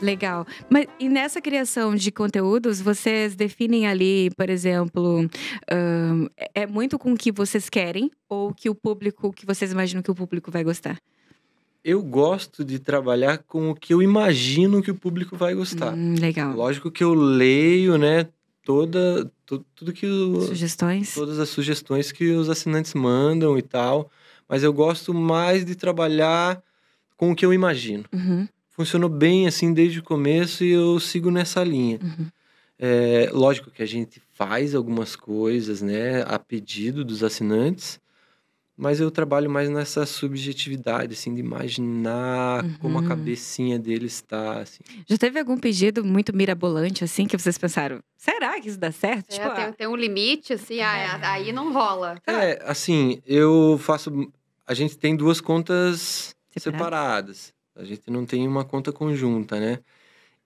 Legal. Mas e nessa criação de conteúdos, vocês definem ali, por exemplo, um, é, é muito com o que vocês querem ou que o público, que vocês imaginam que o público vai gostar? Eu gosto de trabalhar com o que eu imagino que o público vai gostar. Hum, legal. Lógico que eu leio, né, toda to, tudo que o, sugestões, todas as sugestões que os assinantes mandam e tal, mas eu gosto mais de trabalhar com o que eu imagino. Uhum funcionou bem assim desde o começo e eu sigo nessa linha. Uhum. É, lógico que a gente faz algumas coisas, né, a pedido dos assinantes, mas eu trabalho mais nessa subjetividade, assim, de imaginar uhum. como a cabecinha dele está, assim. Já teve algum pedido muito mirabolante, assim, que vocês pensaram, será que isso dá certo? É, tipo, tem, ah, tem, um limite, assim, ah, é, é. aí não rola. É, assim, eu faço... A gente tem duas contas separadas. A gente não tem uma conta conjunta, né?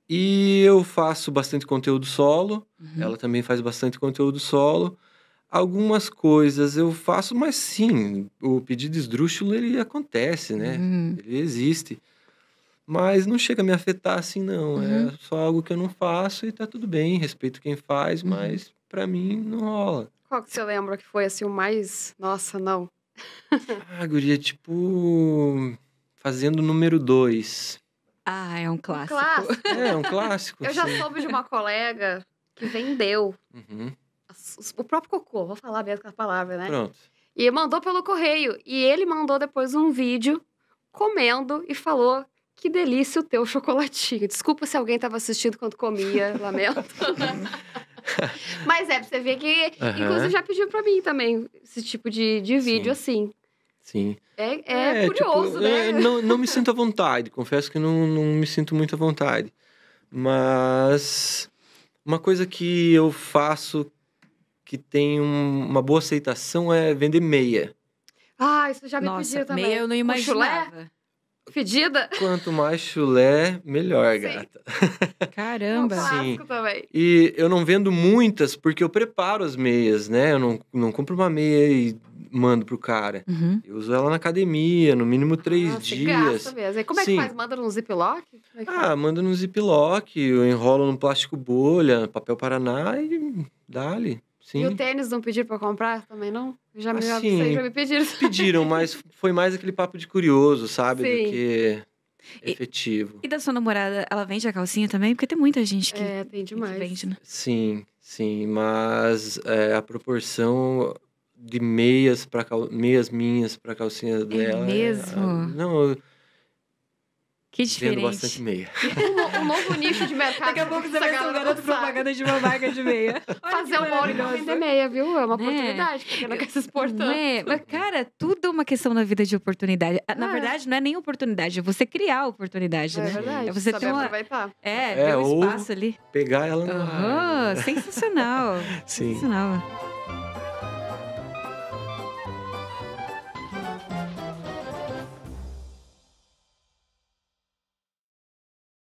E eu faço bastante conteúdo solo, uhum. ela também faz bastante conteúdo solo. Algumas coisas eu faço, mas sim, o pedido esdrúxulo ele acontece, né? Uhum. Ele existe. Mas não chega a me afetar assim, não. É uhum. É só algo que eu não faço e tá tudo bem, respeito quem faz, uhum. mas para mim não rola. Qual que você lembra que foi assim o mais. Nossa, não. ah, guria, tipo Fazendo número 2. Ah, é um clássico. Um clássico. É, é um clássico. Eu sim. já soube de uma colega que vendeu uhum. o próprio cocô, vou falar mesmo com a palavra, né? Pronto. E mandou pelo correio. E ele mandou depois um vídeo comendo e falou que delícia o teu chocolatinho. Desculpa se alguém estava assistindo quando comia, lamento. Mas é, pra você ver que. Uhum. Inclusive, já pediu para mim também esse tipo de, de vídeo, Sim. assim. Sim. É, é, é tipo, curioso, tipo, né? É, não, não me sinto à vontade, confesso que não, não me sinto muito à vontade. Mas uma coisa que eu faço que tem um, uma boa aceitação é vender meia. Ah, isso já me Nossa, também. Meia eu não imaginava. Chulé? Pedida? Quanto mais chulé, melhor, Sim. gata. Caramba! Sim. E eu não vendo muitas porque eu preparo as meias, né? Eu não, não compro uma meia e mando pro cara. Uhum. Eu uso ela na academia, no mínimo três ah, dias. Gasta mesmo. E como é Sim. que faz? Manda num ziplock? É ah, faz? manda num ziplock, eu enrolo num plástico bolha, papel paraná e dá-lhe. Sim. E o tênis não pediram para comprar também, não? Já me, assim, já me pediram. Pediram, mas foi mais aquele papo de curioso, sabe? Sim. Do que e, efetivo. E da sua namorada, ela vende a calcinha também? Porque tem muita gente que, é, tem demais. Que vende, né? Sim, sim. Mas é, a proporção de meias para cal... meias minhas para calcinha é dela. É mesmo? Ah, não, eu... Que diferente. Vendo bastante meia. um, novo nicho de mercado. Daqui a pouco você vai ser um garoto propaganda de uma marca de meia. Fazer um bolo e vender meia, viu? É uma né? oportunidade, porque ela quer se exportando. Né? Mas, cara, tudo é uma questão na vida de oportunidade. Ah, na é. verdade, não é nem oportunidade, é você criar oportunidade, é, né? verdade. É você Saber ter uma... aproveitar. É, é ter um espaço ali. Pegar ela no uhum, né? Sensacional. Sim. Sensacional.